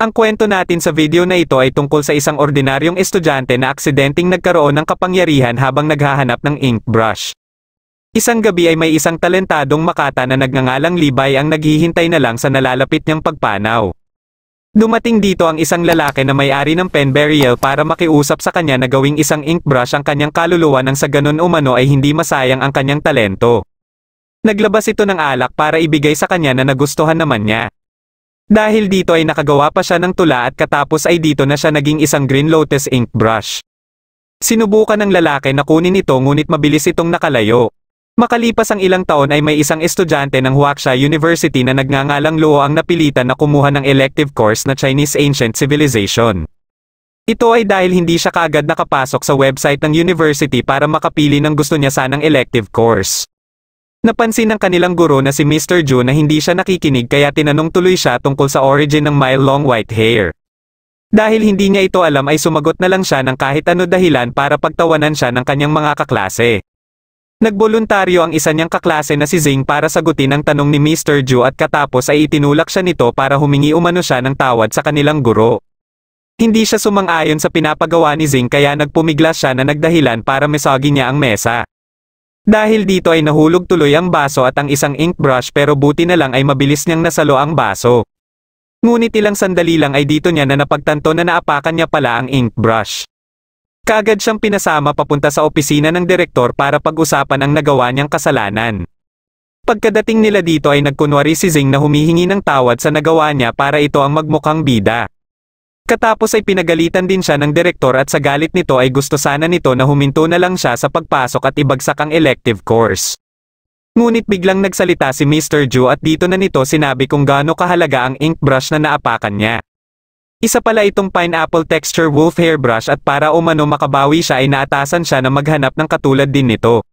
Ang kwento natin sa video na ito ay tungkol sa isang ordinaryong estudyante na aksidenteng nagkaroon ng kapangyarihan habang naghahanap ng ink brush. Isang gabi ay may isang talentadong makata na nagngangalang Libay ang naghihintay na lang sa nalalapit niyang pagpanaw. Dumating dito ang isang lalaki na may-ari ng pen burial para makiusap sa kanya na gawing isang ink brush ang kanyang kaluluwa nang sa ganun umano ay hindi masayang ang kanyang talento. Naglabas ito ng alak para ibigay sa kanya na nagustuhan naman niya. Dahil dito ay nakagawa pa siya ng tula at katapos ay dito na siya naging isang Green Lotus ink brush. Sinubukan ng lalaki na kunin ito ngunit mabilis itong nakalayo. Makalipas ang ilang taon ay may isang estudyante ng Huaxia University na nagngangalang Luo ang napilitan na kumuha ng elective course na Chinese Ancient Civilization. Ito ay dahil hindi siya kaagad nakapasok sa website ng university para makapili ng gusto niya sanang elective course. Napansin ng kanilang guro na si Mr. Ju na hindi siya nakikinig kaya tinanong tuloy siya tungkol sa origin ng mile-long white hair. Dahil hindi niya ito alam ay sumagot na lang siya ng kahit ano dahilan para pagtawanan siya ng kanyang mga kaklase. Nagboluntaryo ang isa niyang kaklase na si Zing para sagutin ang tanong ni Mr. Ju at katapos ay itinulak siya nito para humingi umano siya ng tawad sa kanilang guro. Hindi siya sumang-ayon sa pinapagawa ni Zing kaya nagpumiglas siya na nagdahilan para mesagi niya ang mesa. Dahil dito ay nahulog tuloy ang baso at ang isang ink brush pero buti na lang ay mabilis niyang nasalo ang baso. Ngunit ilang sandali lang ay dito niya na napagtanto na naapakan niya pala ang ink brush. Kagad siyang pinasama papunta sa opisina ng direktor para pag-usapan ang nagawa niyang kasalanan. Pagkadating nila dito ay nagkunwari si Zing na humihingi ng tawad sa nagawa niya para ito ang magmukhang bida. Katapos ay pinagalitan din siya ng direktor at sa galit nito ay gusto sana nito na huminto na lang siya sa pagpasok at ibagsak ang elective course. Ngunit biglang nagsalita si Mr. Ju at dito na nito sinabi kung gaano kahalaga ang ink brush na naapakan niya. Isa pala itong pineapple texture wolf hair brush at para umano makabawi siya ay naatasan siya na maghanap ng katulad din nito.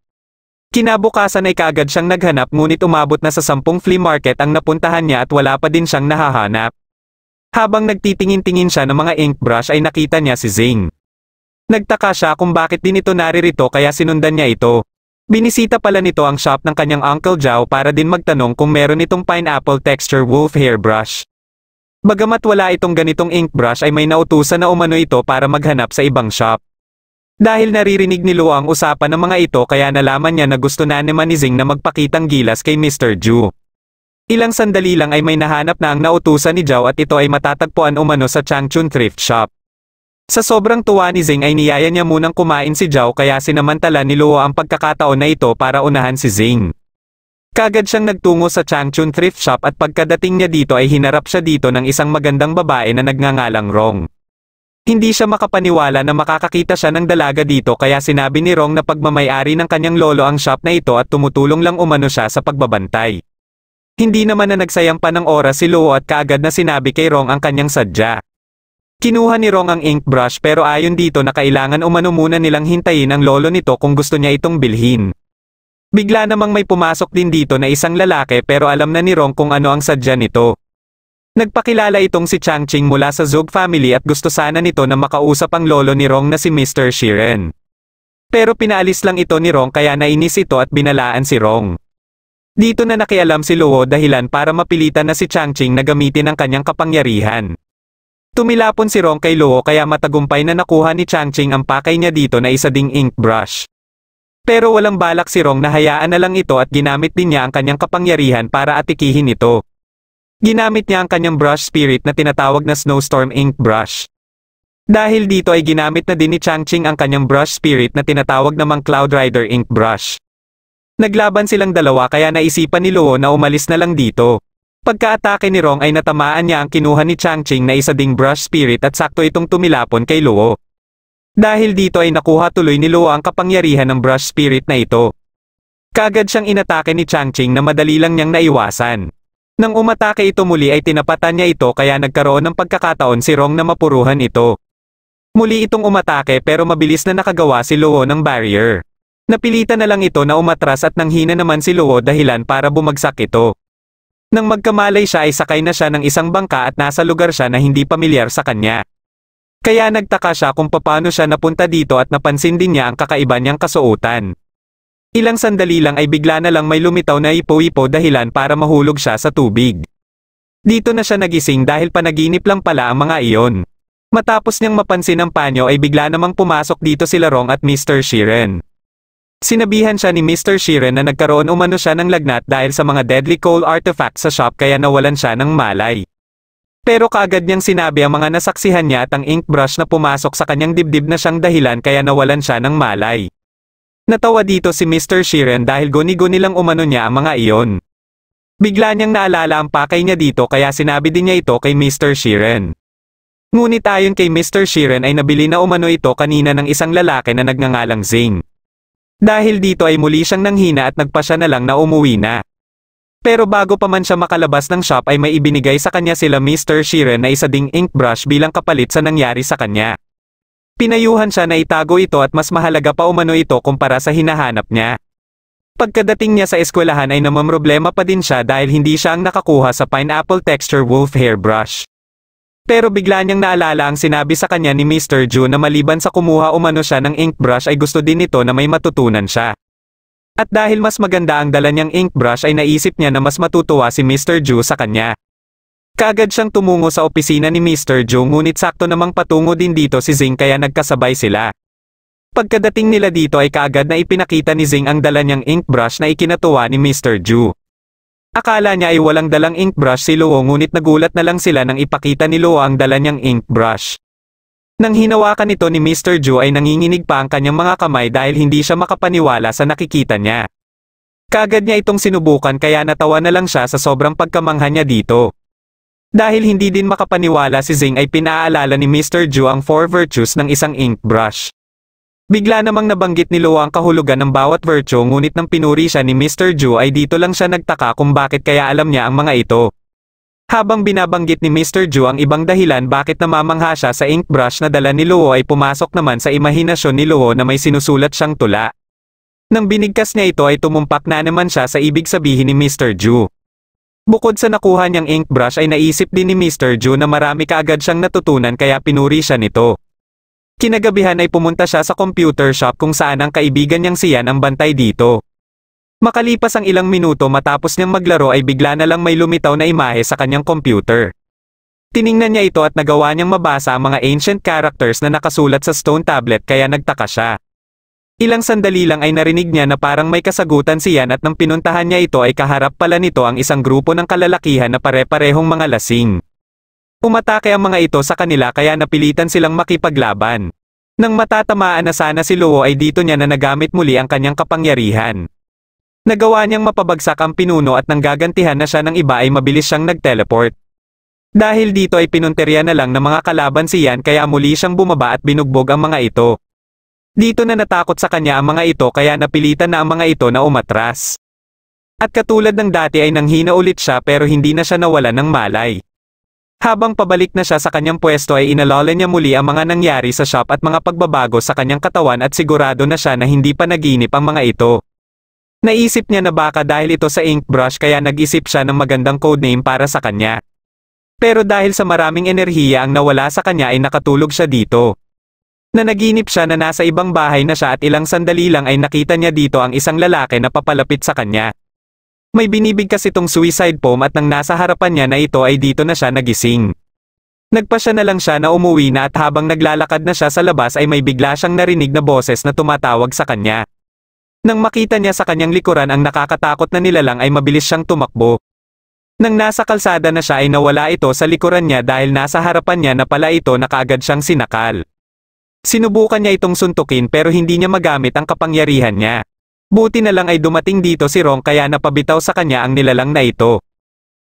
Kinabukasan ay kaagad siyang naghanap ngunit umabot na sa sampung flea market ang napuntahan niya at wala pa din siyang nahahanap. Habang nagtitingin-tingin siya ng mga ink brush ay nakita niya si Zing. Nagtaka siya kung bakit din ito naririto kaya sinundan niya ito. Binisita pala nito ang shop ng kanyang Uncle Zhao para din magtanong kung meron itong pineapple texture wolf hair brush. Bagamat wala itong ganitong ink brush ay may nautusan na umano ito para maghanap sa ibang shop. Dahil naririnig ni Luang ang usapan ng mga ito kaya nalaman niya na gusto na naman ni Zing na magpakitang gilas kay Mr. Ju. Ilang sandali lang ay may nahanap na ang nautusan ni Zhao at ito ay matatagpuan umano sa Changchun Thrift Shop. Sa sobrang tuwa ni Zing ay niyaya niya munang kumain si Zhao kaya sinamantala ni Luo ang pagkakataon na ito para unahan si Zing. Kagad siyang nagtungo sa Changchun Thrift Shop at pagkadating niya dito ay hinarap siya dito ng isang magandang babae na nagngangalang Rong. Hindi siya makapaniwala na makakakita siya ng dalaga dito kaya sinabi ni Rong na pagmamayari ng kanyang lolo ang shop na ito at tumutulong lang umano siya sa pagbabantay. Hindi naman na nagsayang pa ng oras si Luo at kaagad na sinabi kay Rong ang kanyang sadya. Kinuha ni Rong ang ink brush pero ayon dito na kailangan umano muna nilang hintayin ang lolo nito kung gusto niya itong bilhin. Bigla namang may pumasok din dito na isang lalaki pero alam na ni Rong kung ano ang sadya nito. Nagpakilala itong si Changqing mula sa Zog family at gusto sana nito na makausap ang lolo ni Rong na si Mr. Shiren. Pero pinaalis lang ito ni Rong kaya nainis ito at binalaan si Rong. Dito na nakialam si Luo dahilan para mapilitan na si Changqing na gamitin ang kanyang kapangyarihan. Tumilapon si Rong kay Luo kaya matagumpay na nakuha ni Changqing ang pakay niya dito na isa ding ink brush. Pero walang balak si Rong na hayaan na lang ito at ginamit din niya ang kanyang kapangyarihan para atikihin ito. Ginamit niya ang kanyang brush spirit na tinatawag na Snowstorm Ink Brush. Dahil dito ay ginamit na din ni Changqing ang kanyang brush spirit na tinatawag namang Cloud Rider Ink Brush. Naglaban silang dalawa kaya naisipan ni Luo na umalis na lang dito. Pagkaatake ni Rong ay natamaan niya ang kinuha ni Changqing na isa ding brush spirit at sakto itong tumilapon kay Luo. Dahil dito ay nakuha tuloy ni Luo ang kapangyarihan ng brush spirit na ito. Kagad siyang inatake ni Changqing na madali lang niyang naiwasan. Nang umatake ito muli ay tinapatan niya ito kaya nagkaroon ng pagkakataon si Rong na mapuruhan ito. Muli itong umatake pero mabilis na nakagawa si Luo ng barrier. Napilitan na lang ito na umatras at nanghina naman si Luo dahilan para bumagsak ito. Nang magkamalay siya ay sakay na siya ng isang bangka at nasa lugar siya na hindi pamilyar sa kanya. Kaya nagtaka siya kung paano siya napunta dito at napansin din niya ang kakaiba niyang kasuotan. Ilang sandali lang ay bigla na lang may lumitaw na ipo-ipo dahilan para mahulog siya sa tubig. Dito na siya nagising dahil panaginip lang pala ang mga iyon. Matapos niyang mapansin ang panyo ay bigla namang pumasok dito si Larong at Mr. Sheeran. Sinabihan siya ni Mr. Sheeran na nagkaroon umano siya ng lagnat dahil sa mga deadly coal artifact sa shop kaya nawalan siya ng malay. Pero kaagad niyang sinabi ang mga nasaksihan niya at ang ink brush na pumasok sa kanyang dibdib na siyang dahilan kaya nawalan siya ng malay. Natawa dito si Mr. Sheeran dahil guni-guni lang umano niya ang mga iyon. Bigla niyang naalala ang pakay niya dito kaya sinabi din niya ito kay Mr. Sheeran. Ngunit ayon kay Mr. Sheeran ay nabili na umano ito kanina ng isang lalaki na nagngangalang Zing. Dahil dito ay muli siyang nanghina at nagpasya na lang na umuwi na. Pero bago pa man siya makalabas ng shop ay may ibinigay sa kanya sila Mr. Sheeran na isa ding ink brush bilang kapalit sa nangyari sa kanya. Pinayuhan siya na itago ito at mas mahalaga pa umano ito kumpara sa hinahanap niya. Pagkadating niya sa eskwelahan ay namamroblema pa din siya dahil hindi siya ang nakakuha sa pineapple texture wolf hair brush. Pero bigla niyang naalala ang sinabi sa kanya ni Mr. Ju na maliban sa kumuha umano siya ng ink brush ay gusto din nito na may matutunan siya. At dahil mas maganda ang dala niyang ink brush ay naisip niya na mas matutuwa si Mr. Ju sa kanya. Kagad siyang tumungo sa opisina ni Mr. Ju ngunit sakto namang patungo din dito si Zing kaya nagkasabay sila. Pagkadating nila dito ay kaagad na ipinakita ni Zing ang dala niyang ink brush na ikinatuwa ni Mr. Ju. Akala niya ay walang dalang ink brush si Luo ngunit nagulat na lang sila nang ipakita ni Luo ang dala niyang ink brush. Nang hinawakan ito ni Mr. Ju ay nanginginig pa ang kanyang mga kamay dahil hindi siya makapaniwala sa nakikita niya. Kagad niya itong sinubukan kaya natawa na lang siya sa sobrang pagkamangha niya dito. Dahil hindi din makapaniwala si Zing ay pinaalala ni Mr. Ju ang four virtues ng isang ink brush. Bigla namang nabanggit ni Luo ang kahulugan ng bawat virtue ngunit nang pinuri siya ni Mr. Ju ay dito lang siya nagtaka kung bakit kaya alam niya ang mga ito. Habang binabanggit ni Mr. Ju ang ibang dahilan bakit namamangha siya sa ink brush na dala ni Luo ay pumasok naman sa imahinasyon ni Luo na may sinusulat siyang tula. Nang binigkas niya ito ay tumumpak na naman siya sa ibig sabihin ni Mr. Ju. Bukod sa nakuha niyang ink brush ay naisip din ni Mr. Ju na marami kaagad siyang natutunan kaya pinuri siya nito. Kinagabihan ay pumunta siya sa computer shop kung saan ang kaibigan niyang siyan ang bantay dito. Makalipas ang ilang minuto matapos niyang maglaro ay bigla na lang may lumitaw na imahe sa kanyang computer. Tiningnan niya ito at nagawa niyang mabasa ang mga ancient characters na nakasulat sa stone tablet kaya nagtaka siya. Ilang sandali lang ay narinig niya na parang may kasagutan siyan at nang pinuntahan niya ito ay kaharap pala nito ang isang grupo ng kalalakihan na pare-parehong mga lasing. Umatake ang mga ito sa kanila kaya napilitan silang makipaglaban. Nang matatamaan na sana si Luo ay dito niya na nagamit muli ang kanyang kapangyarihan. Nagawa niyang mapabagsak ang pinuno at nang gagantihan na siya ng iba ay mabilis siyang nagteleport. Dahil dito ay pinunterya na lang ng mga kalaban si Yan kaya muli siyang bumaba at binugbog ang mga ito. Dito na natakot sa kanya ang mga ito kaya napilitan na ang mga ito na umatras. At katulad ng dati ay nanghina ulit siya pero hindi na siya nawala ng malay. Habang pabalik na siya sa kanyang pwesto ay inalala niya muli ang mga nangyari sa shop at mga pagbabago sa kanyang katawan at sigurado na siya na hindi pa naginip ang mga ito. Naisip niya na baka dahil ito sa ink brush kaya nag-isip siya ng magandang codename para sa kanya. Pero dahil sa maraming enerhiya ang nawala sa kanya ay nakatulog siya dito. Na naginip siya na nasa ibang bahay na siya at ilang sandali lang ay nakita niya dito ang isang lalaki na papalapit sa kanya. May binibig kasi tong suicide poem at nang nasa harapan niya na ito ay dito na siya nagising. Nagpa siya na lang siya na umuwi na at habang naglalakad na siya sa labas ay may bigla siyang narinig na boses na tumatawag sa kanya. Nang makita niya sa kanyang likuran ang nakakatakot na nilalang ay mabilis siyang tumakbo. Nang nasa kalsada na siya ay nawala ito sa likuran niya dahil nasa harapan niya na pala ito na kaagad siyang sinakal. Sinubukan niya itong suntukin pero hindi niya magamit ang kapangyarihan niya. Buti na lang ay dumating dito si Rong kaya napabitaw sa kanya ang nilalang na ito.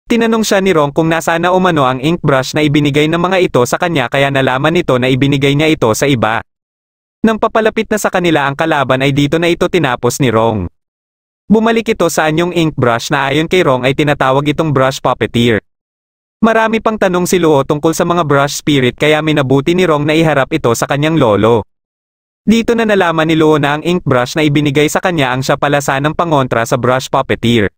Tinanong siya ni Rong kung nasaan umano ang ink brush na ibinigay ng mga ito sa kanya kaya nalaman nito na ibinigay niya ito sa iba. Nang papalapit na sa kanila ang kalaban ay dito na ito tinapos ni Rong. Bumalik ito sa anyong ink brush na ayon kay Rong ay tinatawag itong brush puppeteer. Marami pang tanong si Luo tungkol sa mga brush spirit kaya minabuti ni Rong na iharap ito sa kanyang lolo. Dito na nalaman ni Luna ang ink brush na ibinigay sa kanya ang siya pala sanang pangontra sa brush puppeteer.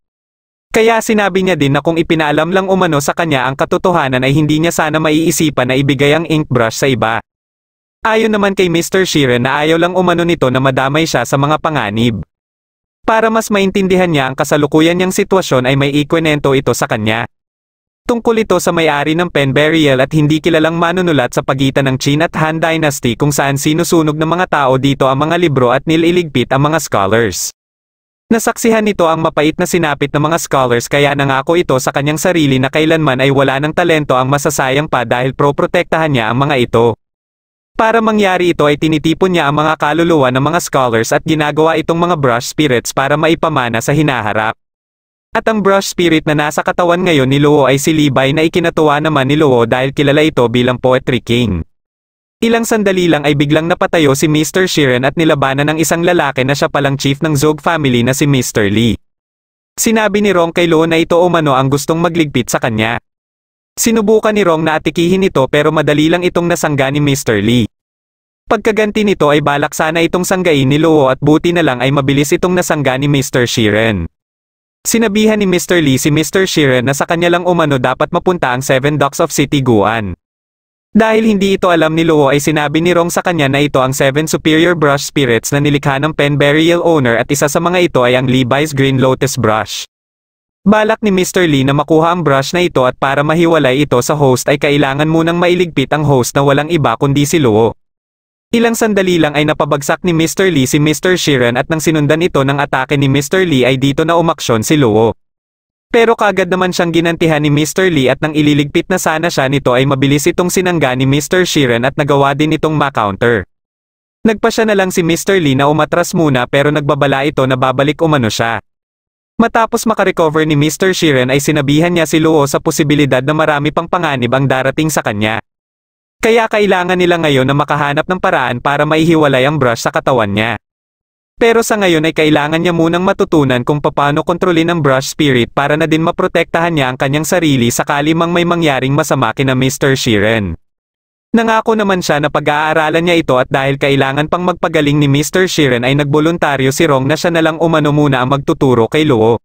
Kaya sinabi niya din na kung ipinalam lang umano sa kanya ang katotohanan ay hindi niya sana maiisipan na ibigay ang ink brush sa iba. Ayon naman kay Mr. Sheeran na ayaw lang umano nito na madamay siya sa mga panganib. Para mas maintindihan niya ang kasalukuyan niyang sitwasyon ay may ikwenento ito sa kanya. Tungkol ito sa may-ari ng Pen Burial at hindi kilalang manunulat sa pagitan ng Qin at Han Dynasty kung saan sinusunog ng mga tao dito ang mga libro at nililigpit ang mga scholars. Nasaksihan nito ang mapait na sinapit ng mga scholars kaya nangako ito sa kanyang sarili na kailanman ay wala ng talento ang masasayang pa dahil proprotektahan niya ang mga ito. Para mangyari ito ay tinitipon niya ang mga kaluluwa ng mga scholars at ginagawa itong mga brush spirits para maipamana sa hinaharap. At ang brush spirit na nasa katawan ngayon ni Luo ay si Libay na ikinatuwa naman ni Luo dahil kilala ito bilang poetry king. Ilang sandali lang ay biglang napatayo si Mr. Sheeran at nilabanan ng isang lalaki na siya palang chief ng Zog family na si Mr. Lee. Sinabi ni Rong kay Luo na ito umano ang gustong magligpit sa kanya. Sinubukan ni Rong na atikihin ito pero madali lang itong nasangga ni Mr. Lee. Pagkaganti nito ay balak sana itong sanggain ni Luo at buti na lang ay mabilis itong nasangga ni Mr. Sheeran. Sinabihan ni Mr. Lee si Mr. Sheeran na sa kanya lang umano dapat mapunta ang Seven Docks of City Guan. Dahil hindi ito alam ni Luo ay sinabi ni Rong sa kanya na ito ang Seven Superior Brush Spirits na nilikha ng Pen Burial Owner at isa sa mga ito ay ang Levi's Green Lotus Brush. Balak ni Mr. Lee na makuha ang brush na ito at para mahiwalay ito sa host ay kailangan munang mailigpit ang host na walang iba kundi si Luo. Ilang sandali lang ay napabagsak ni Mr. Lee si Mr. Sheeran at nang sinundan ito ng atake ni Mr. Lee ay dito na umaksyon si Luo. Pero kagad naman siyang ginantihan ni Mr. Lee at nang ililigpit na sana siya nito ay mabilis itong sinangga ni Mr. Sheeran at nagawa din itong makounter. Nagpa siya na lang si Mr. Lee na umatras muna pero nagbabala ito na babalik umano siya. Matapos makarecover ni Mr. Sheeran ay sinabihan niya si Luo sa posibilidad na marami pang panganib ang darating sa kanya. Kaya kailangan nila ngayon na makahanap ng paraan para maihiwalay ang brush sa katawan niya. Pero sa ngayon ay kailangan niya munang matutunan kung paano kontrolin ang brush spirit para na din maprotektahan niya ang kanyang sarili sakali mang may mangyaring masama kina Mr. Sheeran. Nangako naman siya na pag-aaralan niya ito at dahil kailangan pang magpagaling ni Mr. Sheeran ay nagboluntaryo si Rong na siya nalang umano muna ang magtuturo kay Luo.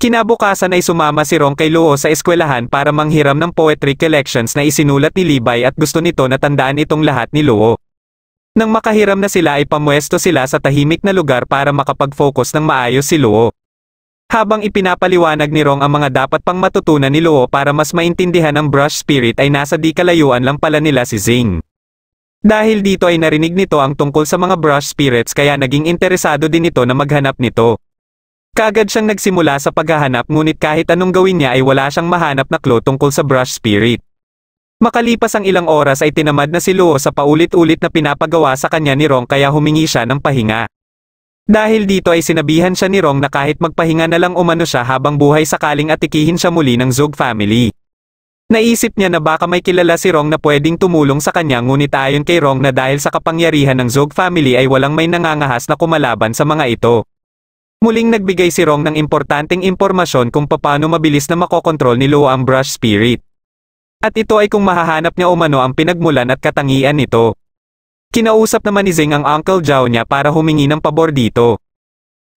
Kinabukasan ay sumama si Rong kay Luo sa eskwelahan para manghiram ng poetry collections na isinulat ni Libay at gusto nito na tandaan itong lahat ni Luo. Nang makahiram na sila ay pamwesto sila sa tahimik na lugar para makapag-focus ng maayos si Luo. Habang ipinapaliwanag ni Rong ang mga dapat pang matutunan ni Luo para mas maintindihan ang brush spirit ay nasa di kalayuan lang pala nila si Zing. Dahil dito ay narinig nito ang tungkol sa mga brush spirits kaya naging interesado din ito na maghanap nito. Kaagad siyang nagsimula sa paghahanap ngunit kahit anong gawin niya ay wala siyang mahanap na clue tungkol sa brush spirit. Makalipas ang ilang oras ay tinamad na si Luo sa paulit-ulit na pinapagawa sa kanya ni Rong kaya humingi siya ng pahinga. Dahil dito ay sinabihan siya ni Rong na kahit magpahinga na lang umano siya habang buhay sakaling atikihin siya muli ng Zog family. Naisip niya na baka may kilala si Rong na pwedeng tumulong sa kanya ngunit ayon kay Rong na dahil sa kapangyarihan ng Zog family ay walang may nangangahas na kumalaban sa mga ito. Muling nagbigay si Rong ng importanteng impormasyon kung paano mabilis na makokontrol ni Luo ang brush spirit. At ito ay kung mahahanap niya umano ang pinagmulan at katangian nito. Kinausap naman ni Zing ang Uncle Zhao niya para humingi ng pabor dito.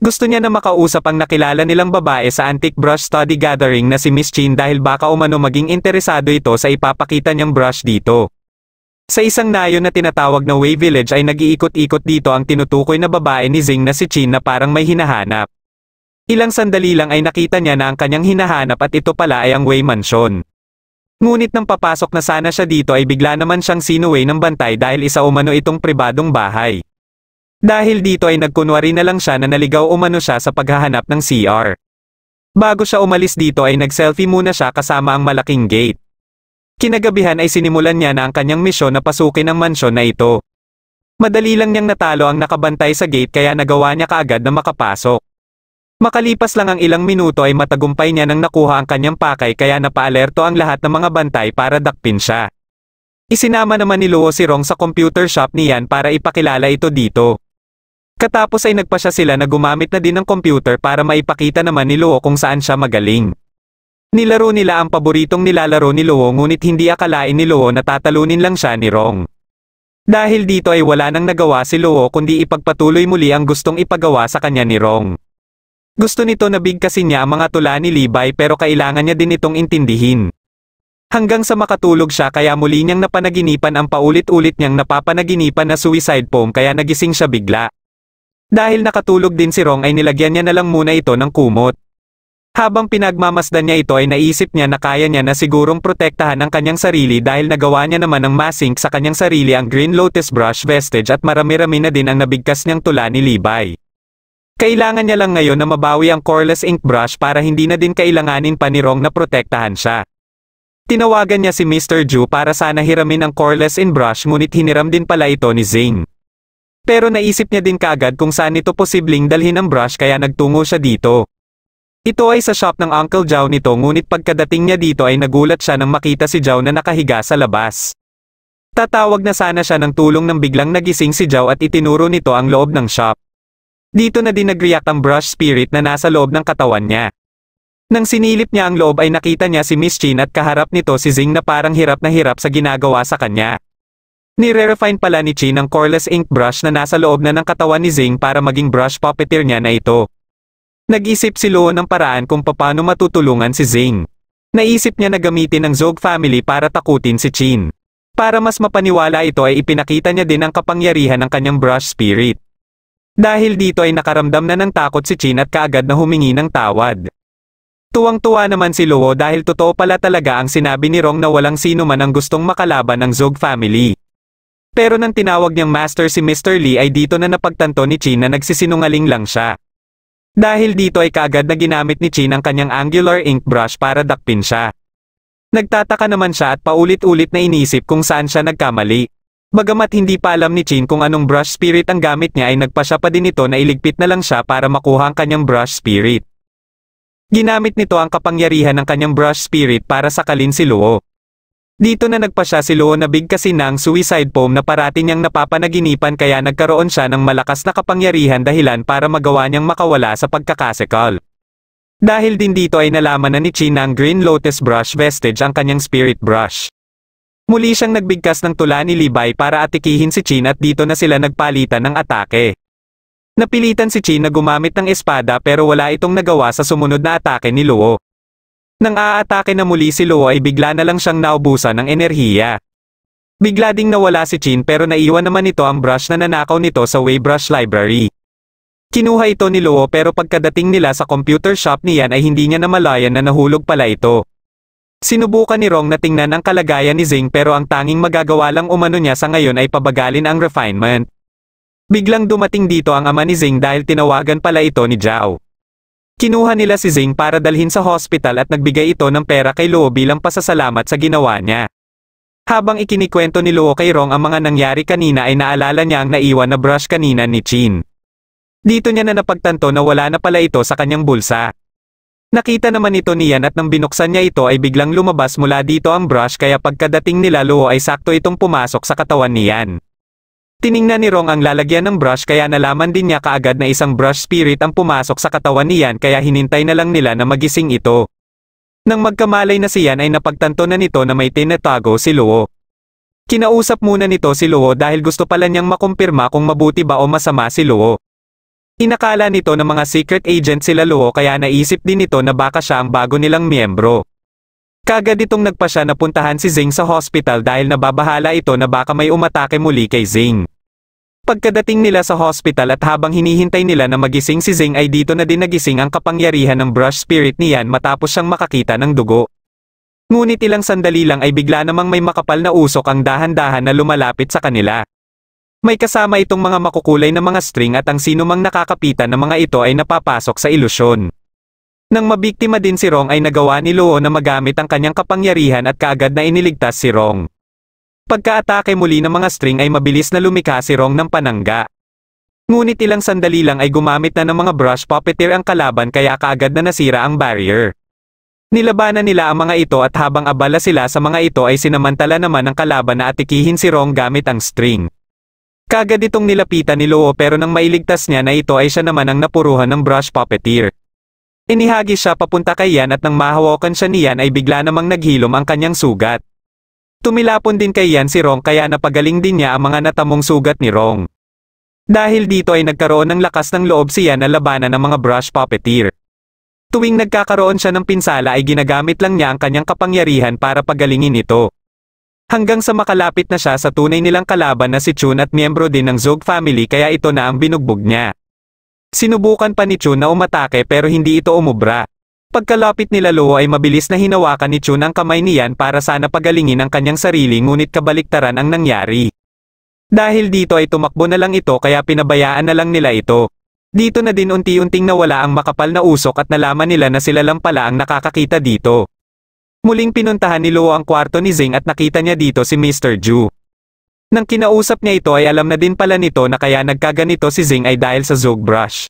Gusto niya na makausap ang nakilala nilang babae sa antique brush study gathering na si Miss Chin dahil baka umano maging interesado ito sa ipapakita niyang brush dito. Sa isang nayon na tinatawag na Wei Village ay nag-iikot-ikot dito ang tinutukoy na babae ni Zing na si Chin na parang may hinahanap. Ilang sandali lang ay nakita niya na ang kanyang hinahanap at ito pala ay ang Wei Mansion. Ngunit nang papasok na sana siya dito ay bigla naman siyang sinuway ng bantay dahil isa umano itong pribadong bahay. Dahil dito ay nagkunwari na lang siya na naligaw umano siya sa paghahanap ng CR. Bago siya umalis dito ay nag-selfie muna siya kasama ang malaking gate. Kinagabihan ay sinimulan niya na ang kanyang misyon na pasukin ang mansyon na ito. Madali lang niyang natalo ang nakabantay sa gate kaya nagawa niya kaagad na makapasok. Makalipas lang ang ilang minuto ay matagumpay niya nang nakuha ang kanyang pakay kaya napaalerto ang lahat ng mga bantay para dakpin siya. Isinama naman ni Luo si Rong sa computer shop ni Yan para ipakilala ito dito. Katapos ay nagpa siya sila na gumamit na din ng computer para maipakita naman ni Luo kung saan siya magaling. Nilaro nila ang paboritong nilalaro ni Luo ngunit hindi akalain ni Luo na tatalunin lang siya ni Rong. Dahil dito ay wala nang nagawa si Luo kundi ipagpatuloy muli ang gustong ipagawa sa kanya ni Rong. Gusto nito na big kasi niya ang mga tula ni Libay pero kailangan niya din itong intindihin. Hanggang sa makatulog siya kaya muli niyang napanaginipan ang paulit-ulit niyang napapanaginipan na suicide poem kaya nagising siya bigla. Dahil nakatulog din si Rong ay nilagyan niya na lang muna ito ng kumot. Habang pinagmamasdan niya ito ay naisip niya na kaya niya na sigurong protektahan ang kanyang sarili dahil nagawa niya naman ng masink sa kanyang sarili ang Green Lotus brush vestige at marami-rami na din ang nabigkas niyang tula ni Levi. Kailangan niya lang ngayon na mabawi ang coreless ink brush para hindi na din kailanganin pa ni Rong na protektahan siya. Tinawagan niya si Mr. Ju para sana hiramin ang coreless ink brush ngunit hiniram din pala ito ni Zing. Pero naisip niya din kaagad kung saan ito posibleng dalhin ang brush kaya nagtungo siya dito. Ito ay sa shop ng Uncle Jao nito ngunit pagkadating niya dito ay nagulat siya nang makita si Jao na nakahiga sa labas. Tatawag na sana siya ng tulong nang biglang nagising si Jao at itinuro nito ang loob ng shop. Dito na din nag-react ang brush spirit na nasa loob ng katawan niya. Nang sinilip niya ang loob ay nakita niya si Miss Chin at kaharap nito si Zing na parang hirap na hirap sa ginagawa sa kanya. Nire-refine pala ni Chin ang coreless ink brush na nasa loob na ng katawan ni Zing para maging brush puppeteer niya na ito. Nag-isip si Luo ng paraan kung paano matutulungan si Zing. Naisip niya na gamitin ang Zog family para takutin si Chin. Para mas mapaniwala ito ay ipinakita niya din ang kapangyarihan ng kanyang brush spirit. Dahil dito ay nakaramdam na ng takot si Chin at kaagad na humingi ng tawad. Tuwang-tuwa naman si Luo dahil totoo pala talaga ang sinabi ni Rong na walang sino man ang gustong makalaban ng Zog family. Pero nang tinawag niyang master si Mr. Lee ay dito na napagtanto ni Chin na nagsisinungaling lang siya. Dahil dito ay kagad na ginamit ni Chin ang kanyang angular ink brush para dakpin siya. Nagtataka naman siya at paulit-ulit na iniisip kung saan siya nagkamali. Bagamat hindi pa alam ni Chin kung anong brush spirit ang gamit niya ay nagpasya pa din ito na iligpit na lang siya para makuha ang kanyang brush spirit. Ginamit nito ang kapangyarihan ng kanyang brush spirit para sakalin si Luo. Dito na nagpa siya si Loonabig kasi ng suicide poem na parati niyang napapanaginipan kaya nagkaroon siya ng malakas na kapangyarihan dahilan para magawa niyang makawala sa pagkakasikal. Dahil din dito ay nalaman na ni Chi ng Green Lotus Brush Vestige ang kanyang spirit brush. Muli siyang nagbigkas ng tula ni Libay para atikihin si Chin at dito na sila nagpalitan ng atake. Napilitan si Chin na gumamit ng espada pero wala itong nagawa sa sumunod na atake ni Luo. Nang aatake na muli si Luo ay bigla na lang siyang naubusan ng enerhiya. Bigla ding nawala si Chin pero naiwan naman ito ang brush na nanakaw nito sa Waybrush Library. Kinuha ito ni Luo pero pagkadating nila sa computer shop niyan ay hindi niya namalayan na nahulog pala ito. Sinubukan ni Rong na tingnan ang kalagayan ni Zing pero ang tanging magagawa lang umano niya sa ngayon ay pabagalin ang refinement. Biglang dumating dito ang ama ni Zing dahil tinawagan pala ito ni Zhao. Kinuha nila si Zing para dalhin sa hospital at nagbigay ito ng pera kay Luo bilang pasasalamat sa ginawa niya. Habang ikinikwento ni Luo kay Rong ang mga nangyari kanina ay naalala niya ang naiwan na brush kanina ni Chin. Dito niya na napagtanto na wala na pala ito sa kanyang bulsa. Nakita naman ito niyan at nang binuksan niya ito ay biglang lumabas mula dito ang brush kaya pagkadating nila Luo ay sakto itong pumasok sa katawan niyan. Tiningnan ni Rong ang lalagyan ng brush kaya nalaman din niya kaagad na isang brush spirit ang pumasok sa katawan ni Yan kaya hinintay na lang nila na magising ito. Nang magkamalay na si Yan ay napagtanto na nito na may tinatago si Luo. Kinausap muna nito si Luo dahil gusto pala niyang makumpirma kung mabuti ba o masama si Luo. Inakala nito na mga secret agent sila Luo kaya naisip din nito na baka siya ang bago nilang miyembro. Kagad itong nagpa siya na puntahan si Zing sa hospital dahil nababahala ito na baka may umatake muli kay Zing. Pagkadating nila sa hospital at habang hinihintay nila na magising si Zing ay dito na din nagising ang kapangyarihan ng brush spirit niyan matapos siyang makakita ng dugo. Ngunit ilang sandali lang ay bigla namang may makapal na usok ang dahan-dahan na lumalapit sa kanila. May kasama itong mga makukulay na mga string at ang sinumang nakakapitan ng mga ito ay napapasok sa ilusyon. Nang mabiktima din si Rong ay nagawa ni Luo na magamit ang kanyang kapangyarihan at kaagad na iniligtas si Rong. Pagkaatake muli ng mga string ay mabilis na lumika si Rong ng panangga. Ngunit ilang sandali lang ay gumamit na ng mga brush puppeteer ang kalaban kaya kaagad na nasira ang barrier. Nilabanan nila ang mga ito at habang abala sila sa mga ito ay sinamantala naman ang kalaban na atikihin si Rong gamit ang string. Kagad itong nilapitan ni Luo pero nang mailigtas niya na ito ay siya naman ang napuruhan ng brush puppeteer. Inihagi siya papunta kay Yan at nang mahawakan siya ni Yan ay bigla namang naghilom ang kanyang sugat. Tumilapon din kay Yan si Rong kaya napagaling din niya ang mga natamong sugat ni Rong. Dahil dito ay nagkaroon ng lakas ng loob si Yan na labanan ng mga brush puppeteer. Tuwing nagkakaroon siya ng pinsala ay ginagamit lang niya ang kanyang kapangyarihan para pagalingin ito. Hanggang sa makalapit na siya sa tunay nilang kalaban na si Chun at miyembro din ng Zog family kaya ito na ang binugbog niya. Sinubukan pa ni Chun na umatake pero hindi ito umubra. Pagkalapit nila Lo ay mabilis na hinawakan ni Chun ang kamay niyan para sana pagalingin ang kanyang sarili ngunit kabaliktaran ang nangyari. Dahil dito ay tumakbo na lang ito kaya pinabayaan na lang nila ito. Dito na din unti-unting nawala ang makapal na usok at nalaman nila na sila lang pala ang nakakakita dito. Muling pinuntahan ni Lo ang kwarto ni Zing at nakita niya dito si Mr. Ju. Nang kinausap niya ito ay alam na din pala nito na kaya nagkaganito si Zing ay dahil sa Zog Brush.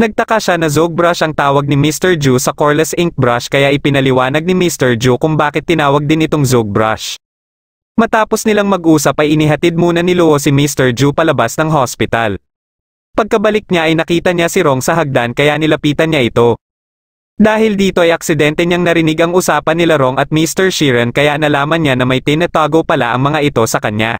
Nagtaka siya na Zog Brush ang tawag ni Mr. Ju sa Corless Ink Brush kaya ipinaliwanag ni Mr. Ju kung bakit tinawag din itong Zog Brush. Matapos nilang mag-usap ay inihatid muna ni Luo si Mr. Ju palabas ng hospital. Pagkabalik niya ay nakita niya si Rong sa hagdan kaya nilapitan niya ito. Dahil dito ay aksidente niyang narinig ang usapan nila Rong at Mr. Sheeran kaya nalaman niya na may tinatago pala ang mga ito sa kanya.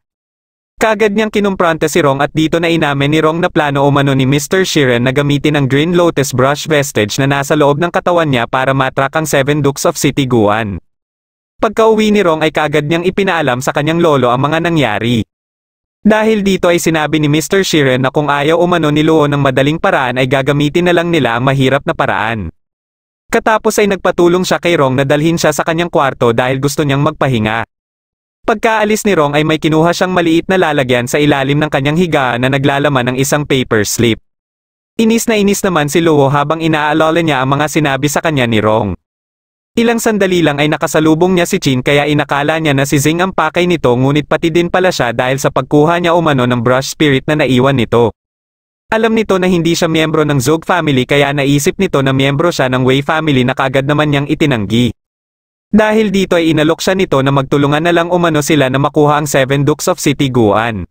Kaagad niyang kinumpranta si Rong at dito na inamin ni Rong na plano umano ni Mr. Sheeran na gamitin ang Green Lotus brush vestige na nasa loob ng katawan niya para matrak ang Seven Dukes of City Guan. pagka ni Rong ay kaagad niyang ipinaalam sa kanyang lolo ang mga nangyari. Dahil dito ay sinabi ni Mr. Sheeran na kung ayaw umano ni Luo ng madaling paraan ay gagamitin na lang nila ang mahirap na paraan. Katapos ay nagpatulong siya kay Rong na dalhin siya sa kanyang kwarto dahil gusto niyang magpahinga. Pagkaalis ni Rong ay may kinuha siyang maliit na lalagyan sa ilalim ng kanyang higaan na naglalaman ng isang paper slip. Inis na inis naman si Luo habang inaalala niya ang mga sinabi sa kanya ni Rong. Ilang sandali lang ay nakasalubong niya si Chin kaya inakala niya na si Zing ang pakay nito ngunit pati din pala siya dahil sa pagkuha niya umano ng brush spirit na naiwan nito. Alam nito na hindi siya miyembro ng Zog family kaya naisip nito na miyembro siya ng Wei family na kagad naman niyang itinanggi. Dahil dito ay inalok siya nito na magtulungan na lang umano sila na makuha ang Seven Dukes of City Guan.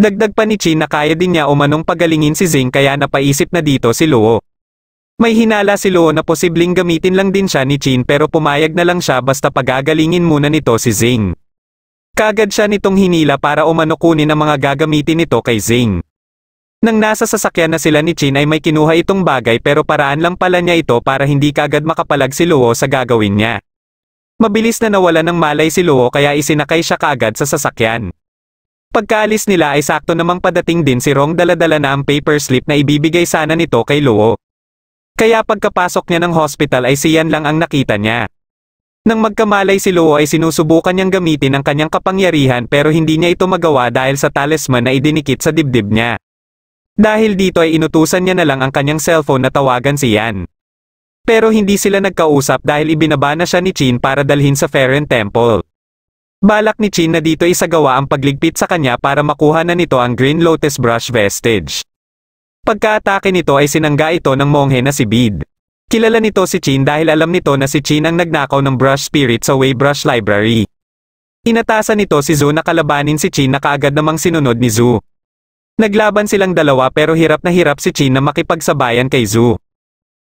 Dagdag pa ni Chi na kaya din niya umanong pagalingin si Zing kaya napaisip na dito si Luo. May hinala si Luo na posibleng gamitin lang din siya ni Chin pero pumayag na lang siya basta pagagalingin muna nito si Zing. Kagad siya nitong hinila para umano kunin ang mga gagamitin nito kay Zing. Nang nasa sasakyan na sila ni Chin ay may kinuha itong bagay pero paraan lang pala niya ito para hindi kagad makapalag si Luo sa gagawin niya. Mabilis na nawala ng malay si Luo kaya isinakay siya kaagad sa sasakyan. Pagkaalis nila ay sakto namang padating din si Rong daladala na ang paper slip na ibibigay sana nito kay Luo. Kaya pagkapasok niya ng hospital ay siyan lang ang nakita niya. Nang magkamalay si Luo ay sinusubukan niyang gamitin ang kanyang kapangyarihan pero hindi niya ito magawa dahil sa talisman na idinikit sa dibdib niya. Dahil dito ay inutusan niya na lang ang kanyang cellphone na tawagan si Yan. Pero hindi sila nagkausap dahil ibinaba na siya ni Chin para dalhin sa Feren Temple. Balak ni Chin na dito isagawa ang pagligpit sa kanya para makuha na nito ang Green Lotus Brush Vestige. Pagkaatake nito ay sinangga ito ng monghe na si Bid. Kilala nito si Chin dahil alam nito na si Chin ang nagnakaw ng Brush Spirit sa Waybrush Library. Inatasan nito si Zhu na kalabanin si Chin na kaagad namang sinunod ni Zhu. Naglaban silang dalawa pero hirap na hirap si Chin na makipagsabayan kay Zhu.